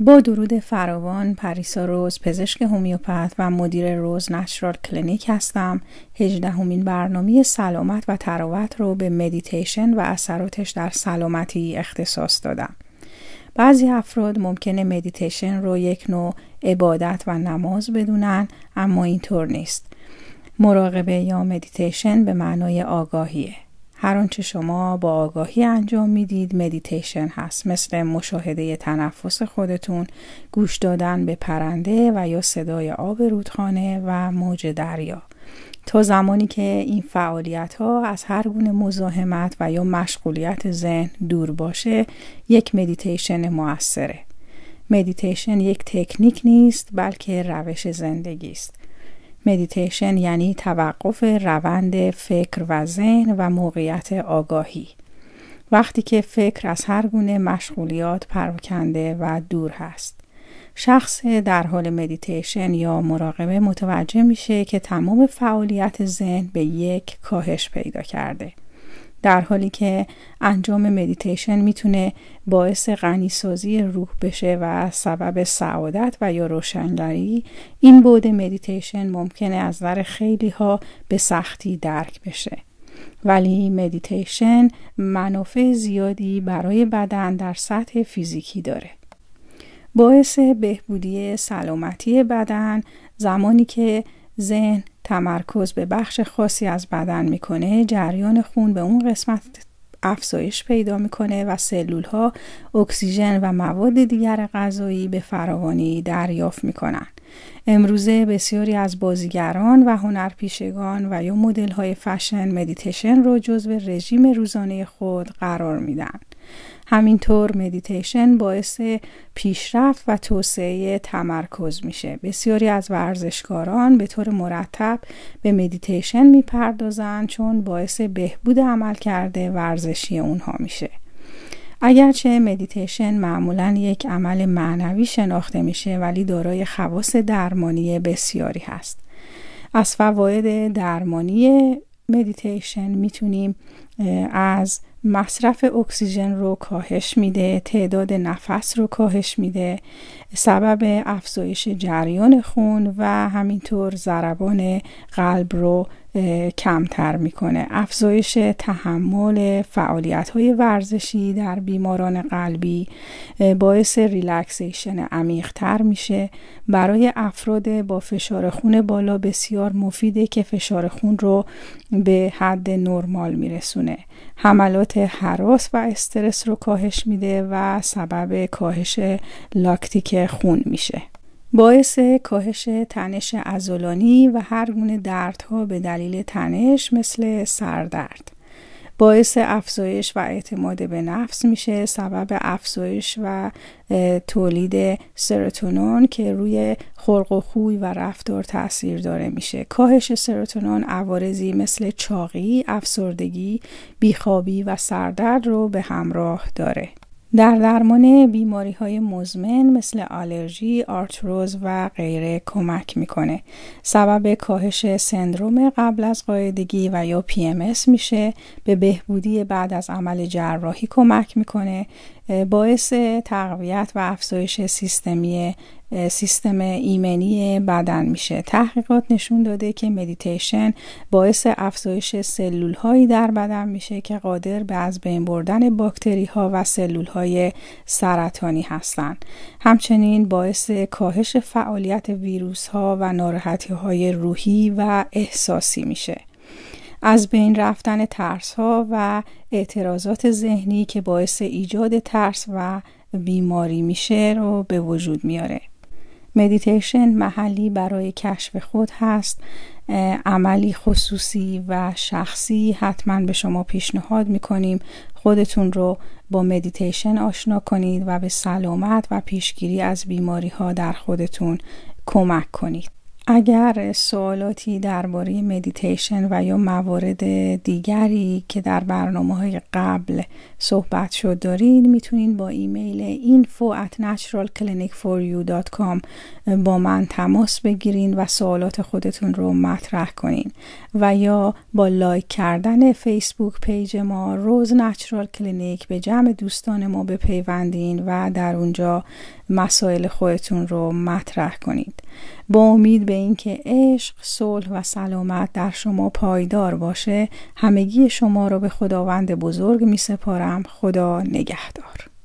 با درود فراوان پریسا روز پزشک هومیوپت و مدیر روز نشرال کلینیک هستم هجدهمین برنامه سلامت و تراوت رو به مدیتیشن و اثراتش در سلامتی اختصاص دادم بعضی افراد ممکنه مدیتیشن رو یک نوع عبادت و نماز بدونن اما اینطور نیست مراقبه یا مدیتیشن به معنای آگاهیه هر آنچه شما با آگاهی انجام میدید مدیتیشن هست مثل مشاهده تنفس خودتون گوش دادن به پرنده و یا صدای آب رودخانه و موج دریا تا زمانی که این فعالیت ها از هر گونه مزاحمت و یا مشغولیت ذهن دور باشه یک مدیتیشن موثره مدیتیشن یک تکنیک نیست بلکه روش زندگی است مدیتیشن یعنی توقف روند فکر و ذهن و موقعیت آگاهی وقتی که فکر از هر گونه مشغولیات پروکنده و دور هست شخص در حال مدیتیشن یا مراقبه متوجه میشه که تمام فعالیت ذهن به یک کاهش پیدا کرده در حالی که انجام مدیتیشن میتونه باعث غنیسازی روح بشه و سبب سعادت و یا روشنگری این بود مدیتیشن ممکنه از نظر خیلی ها به سختی درک بشه ولی مدیتیشن منافع زیادی برای بدن در سطح فیزیکی داره باعث بهبودی سلامتی بدن زمانی که ذهن تمرکز به بخش خاصی از بدن میکنه جریان خون به اون قسمت افزایش پیدا میکنه و سلول ها اکسیژن و مواد دیگر غذایی به فراوانی دریافت میکنن امروزه بسیاری از بازیگران و هنرپیشگان و یا مدل های فشن مدیتشن رو جزو رژیم روزانه خود قرار میدن همینطور مدیتیشن باعث پیشرفت و توسعه تمرکز میشه بسیاری از ورزشکاران به طور مرتب به مدیتیشن میپردازن چون باعث بهبود عمل کرده ورزشی اونها میشه اگرچه مدیتیشن معمولا یک عمل معنوی شناخته میشه ولی دارای خواص درمانی بسیاری هست از فواید درمانی مدیتیشن میتونیم از مصرف اکسیژن رو کاهش میده تعداد نفس رو کاهش میده سبب افزایش جریان خون و همینطور ضربان قلب رو کمتر میکنه افزایش تحمل فعالیت های ورزشی در بیماران قلبی باعث ریلکسیشن تر میشه برای افراد با فشار خون بالا بسیار مفیده که فشار خون رو به حد نرمال میرسونه حملات حراس و استرس رو کاهش میده و سبب کاهش لاکتیک خون میشه باعث کاهش تنش ازولانی و هر گونه دردها به دلیل تنش مثل سردرد باعث افزایش و اعتماد به نفس میشه سبب افزایش و تولید سروتونون که روی خلق و خوی و رفتار تاثیر داره میشه کاهش سروتونون عوارضی مثل چاقی افسردگی بیخوابی و سردرد رو به همراه داره در درمان بیماری های مزمن مثل آلرژی، آرتروز و غیره کمک میکنه. سبب کاهش سندروم قبل از قاعدگی و یا PMS میشه، به بهبودی بعد از عمل جراحی کمک میکنه، باعث تقویت و افزایش سیستمی سیستم ایمنی بدن میشه تحقیقات نشون داده که مدیتیشن باعث افزایش سلول هایی در بدن میشه که قادر به از بین بردن باکتری ها و سلول های سرطانی هستند همچنین باعث کاهش فعالیت ویروس ها و ناراحتی های روحی و احساسی میشه از بین رفتن ترس ها و اعتراضات ذهنی که باعث ایجاد ترس و بیماری میشه رو به وجود میاره مدیتیشن محلی برای کشف خود هست عملی خصوصی و شخصی حتما به شما پیشنهاد میکنیم خودتون رو با مدیتیشن آشنا کنید و به سلامت و پیشگیری از بیماری ها در خودتون کمک کنید اگر سوالاتی درباره مدیتیشن و یا موارد دیگری که در برنامه های قبل صحبت شد دارین میتونین با ایمیل info at با من تماس بگیرین و سوالات خودتون رو مطرح کنین و یا با لایک کردن فیسبوک پیج ما روز نچرال کلینیک به جمع دوستان ما بپیوندین و در اونجا مسائل خودتون رو مطرح کنید با امید به اینکه عشق صلح و سلامت در شما پایدار باشه همگی شما رو به خداوند بزرگ می سپارم خدا نگهدار